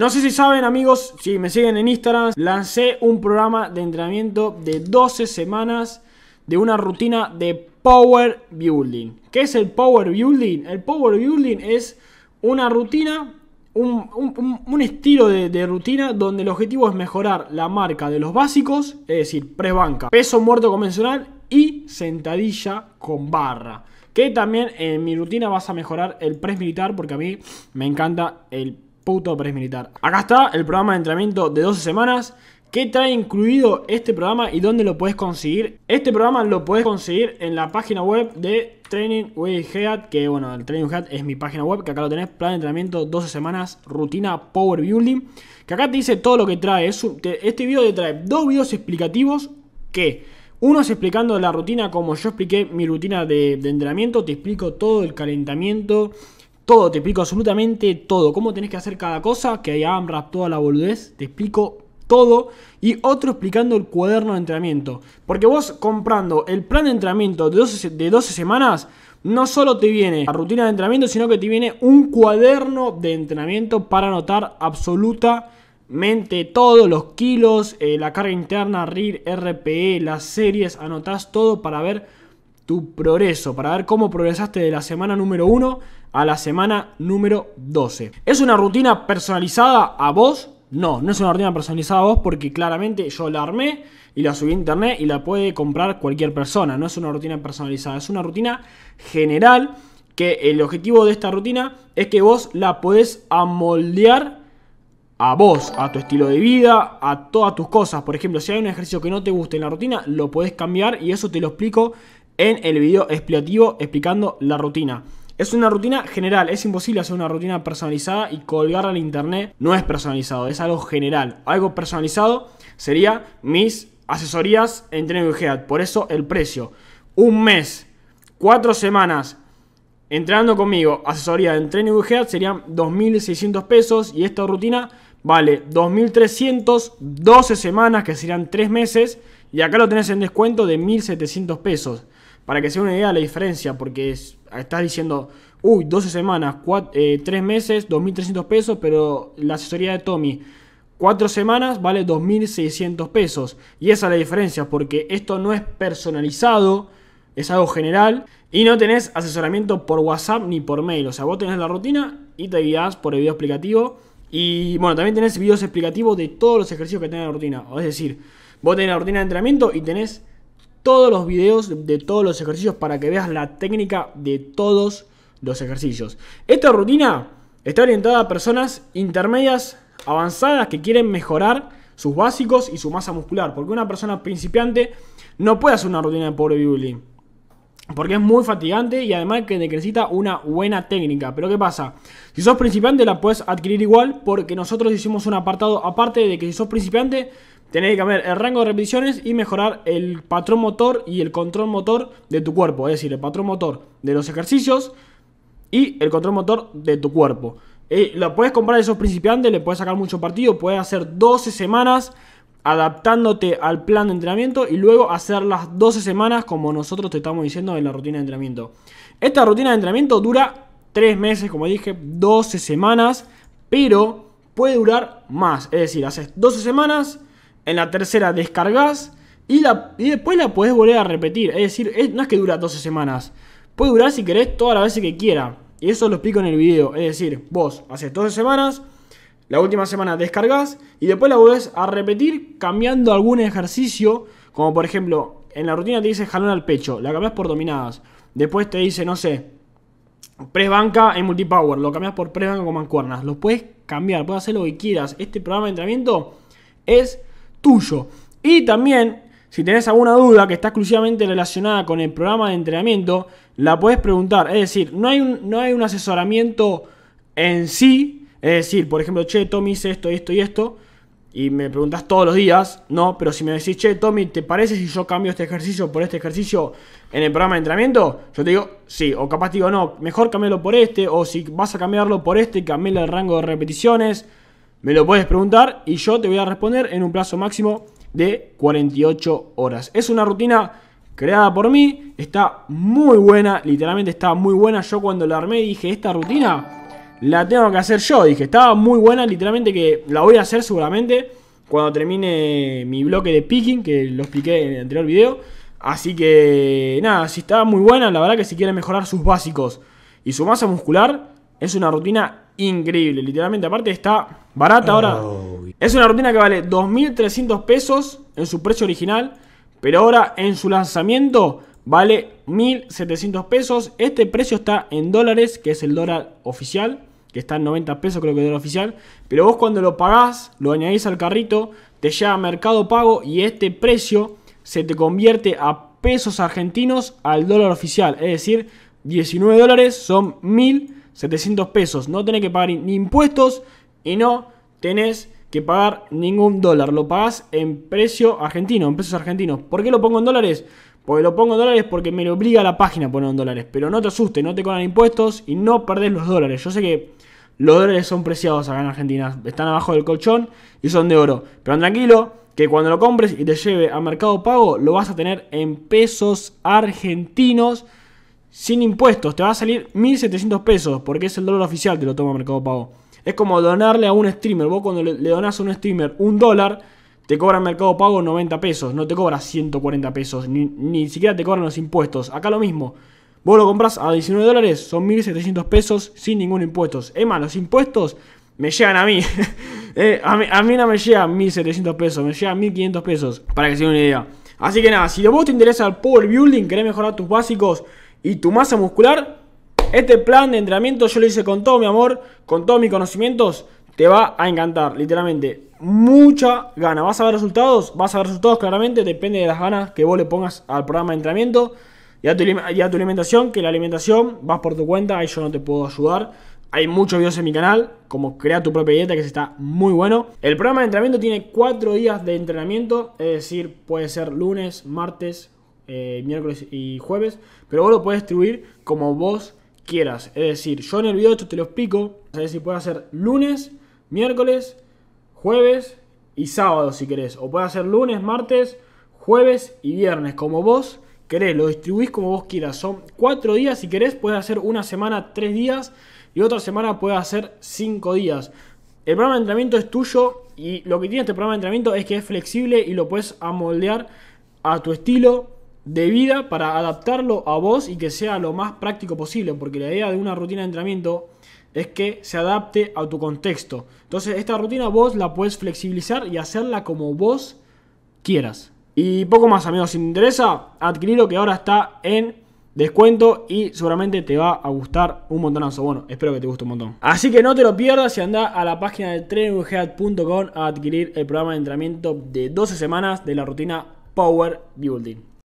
No sé si saben amigos, si me siguen en Instagram, lancé un programa de entrenamiento de 12 semanas de una rutina de Power Building. ¿Qué es el Power Building? El Power Building es una rutina, un, estilo de, rutina donde el objetivo es mejorar la marca de los básicos, es decir, pre banca, peso muerto convencional y sentadilla con barra. Que también en mi rutina vas a mejorar el press militar porque a mí me encanta el puto es militar. Acá está el programa de entrenamiento de 12 semanas. ¿Qué trae incluido este programa y dónde lo puedes conseguir? Este programa lo puedes conseguir en la página web de Training Way Head, que bueno, el Training es mi página web, que acá lo tenés, plan de entrenamiento, 12 semanas, rutina, power building, que acá te dice todo lo que trae. Este video te trae dos videos explicativos que uno es explicando la rutina como yo expliqué mi rutina de entrenamiento, te explico todo el calentamiento, todo, te explico absolutamente todo. Cómo tenés que hacer cada cosa, que hay AMRAP, toda la boludez, te explico todo. Y otro explicando el cuaderno de entrenamiento. Porque vos comprando el plan de entrenamiento de 12, de 12 semanas, no solo te viene la rutina de entrenamiento, sino que te viene un cuaderno de entrenamiento para anotar absolutamente todos los kilos, eh, la carga interna, RIR, RPE, las series, anotás todo para ver tu progreso, para ver cómo progresaste de la semana número 1 a la semana número 12. ¿Es una rutina personalizada a vos? No, no es una rutina personalizada a vos porque claramente yo la armé y la subí a internet y la puede comprar cualquier persona. No es una rutina personalizada, es una rutina general que el objetivo de esta rutina es que vos la podés amoldear a vos, a tu estilo de vida, a todas tus cosas. Por ejemplo, si hay un ejercicio que no te guste en la rutina, lo podés cambiar y eso te lo explico en el video explicativo explicando la rutina. Es una rutina general, es imposible hacer una rutina personalizada y colgarla en internet no es personalizado, es algo general. Algo personalizado sería mis asesorías en Training With Head. Por eso el precio. Un mes, cuatro semanas, entrenando conmigo, asesoría en Training With head serían 2.600 pesos y esta rutina vale 2.300, 12 semanas que serían 3 meses y acá lo tenés en descuento de 1.700 pesos. Para que se una idea de la diferencia, porque es, estás diciendo, uy, 12 semanas, 3 eh, meses, 2.300 pesos, pero la asesoría de Tommy, 4 semanas vale 2.600 pesos. Y esa es la diferencia, porque esto no es personalizado, es algo general, y no tenés asesoramiento por WhatsApp ni por mail. O sea, vos tenés la rutina y te guías por el video explicativo. Y bueno, también tenés videos explicativos de todos los ejercicios que tenés en la rutina. Es decir, vos tenés la rutina de entrenamiento y tenés todos los videos de, todos los ejercicios para que veas la técnica de todos los ejercicios. Esta rutina está orientada a personas intermedias avanzadas que quieren mejorar sus básicos y su masa muscular, porque una persona principiante no puede hacer una rutina de pobre bodybuilding. Porque es muy fatigante y además que necesita una buena técnica. Pero ¿qué pasa? Si sos principiante la puedes adquirir igual porque nosotros hicimos un apartado aparte de que si sos principiante Tenés que cambiar el rango de repeticiones y mejorar el patrón motor y el control motor de tu cuerpo. Es decir, el patrón motor de los ejercicios y el control motor de tu cuerpo. Eh, lo puedes comprar esos principiantes, le puedes sacar mucho partido, puedes hacer 12 semanas adaptándote al plan de entrenamiento y luego hacer las 12 semanas como nosotros te estamos diciendo en la rutina de entrenamiento. Esta rutina de entrenamiento dura 3 meses, como dije, 12 semanas, pero puede durar más. Es decir, haces 12 semanas en la tercera descargas y, la, y después la podés volver a repetir. Es decir, no es que dura 12 semanas. Puede durar si querés todas las veces que quiera. Y eso lo explico en el video. Es decir, vos haces 12 semanas, la última semana descargas y después la volvés a repetir cambiando algún ejercicio. Como por ejemplo, en la rutina te dice jalón al pecho, la cambias por dominadas. Después te dice, no sé, press banca en multipower, lo cambias por press banca con mancuernas. Lo puedes cambiar, puedes hacer lo que quieras. Este programa de entrenamiento es tuyo. Y también, si tenés alguna duda que está exclusivamente relacionada con el programa de entrenamiento, la puedes preguntar. Es decir, no hay un, no hay un asesoramiento en sí. Es decir, por ejemplo, che, Tommy hice esto, esto y esto. Y me preguntas todos los días, no, pero si me decís, che, Tommy, ¿te parece si yo cambio este ejercicio por este ejercicio en el programa de entrenamiento? Yo te digo, sí, o capaz te digo, no, mejor cambiarlo por este, o si vas a cambiarlo por este, cambio el rango de repeticiones, me lo puedes preguntar y yo te voy a responder en un plazo máximo de 48 horas. Es una rutina creada por mí, está muy buena, literalmente está muy buena. Yo cuando la armé dije, esta rutina la tengo que hacer yo. Dije, estaba muy buena, literalmente que la voy a hacer seguramente cuando termine mi bloque de picking, que lo expliqué en el anterior video. Así que nada, si está muy buena, la verdad que si quieren mejorar sus básicos y su masa muscular, es una rutina increíble, literalmente. Aparte está barata ahora. Es una rutina que vale 2.300 pesos en su precio original, pero ahora en su lanzamiento vale 1.700 pesos. Este precio está en dólares, que es el dólar oficial, que está en 90 pesos creo que es el dólar oficial. Pero vos cuando lo pagás, lo añadís al carrito, te llega a Mercado Pago y este precio se te convierte a pesos argentinos al dólar oficial. Es decir, 19 dólares son 1.000 700 pesos. No tenés que pagar ni impuestos y no tenés que pagar ningún dólar. Lo pagás en precio argentino, en pesos argentinos. ¿Por qué lo pongo en dólares? Porque lo pongo en dólares porque me lo obliga la página a poner en dólares. Pero no te asustes, no te cobran impuestos y no perdés los dólares. Yo sé que los dólares son preciados acá en Argentina. Están abajo del colchón y son de oro. Pero tranquilo, que cuando lo compres y te lleve a Mercado Pago, lo vas a tener en pesos argentinos sin impuestos, te va a salir 1.700 pesos, porque es el dólar oficial, te lo toma Mercado Pago. Es como donarle a un streamer, vos cuando le donás a un streamer un dólar, te cobra Mercado Pago 90 pesos, no te cobra 140 pesos, ni, siquiera te cobran los impuestos. Acá lo mismo, vos lo compras a 19 dólares, son 1.700 pesos sin ningún impuestos. Es más, los impuestos me llegan a mí. Eh, a, mí no me llegan 1.700 pesos, me llegan 1.500 pesos, para que se den una idea. Así que nada, si vos te interesa el Power Building, querés mejorar tus básicos, y tu masa muscular. Este plan de entrenamiento yo lo hice con todo mi amor, con todos mis conocimientos. Te va a encantar, literalmente. Mucha gana. ¿Vas a ver resultados? Vas a ver resultados claramente. Depende de las ganas que vos le pongas al programa de entrenamiento y a tu, alimentación. Que la alimentación vas por tu cuenta. Ahí yo no te puedo ayudar. Hay muchos videos en mi canal, como crea tu propia dieta, que está muy bueno. El programa de entrenamiento tiene cuatro días de entrenamiento, es decir, puede ser lunes, martes, eh, miércoles y jueves, pero vos lo puedes distribuir como vos quieras. Es decir, yo en el video esto te lo explico, es si puede hacer lunes, miércoles, jueves y sábado si querés, o puede hacer lunes, martes, jueves y viernes, como vos querés, lo distribuís como vos quieras. Son cuatro días si querés, puede hacer una semana tres días y otra semana puede hacer cinco días. El programa de entrenamiento es tuyo y lo que tiene este programa de entrenamiento es que es flexible y lo puedes amoldear a tu estilo, de vida para adaptarlo a vos y que sea lo más práctico posible, porque la idea de una rutina de entrenamiento es que se adapte a tu contexto. Entonces, esta rutina vos la puedes flexibilizar y hacerla como vos quieras. Y poco más, amigos, si te interesa, adquirirlo que ahora está en descuento y seguramente te va a gustar un montonazo. Bueno, espero que te guste un montón. Así que no te lo pierdas y anda a la página de traininghead.com a adquirir el programa de entrenamiento de 12 semanas de la rutina Power Building.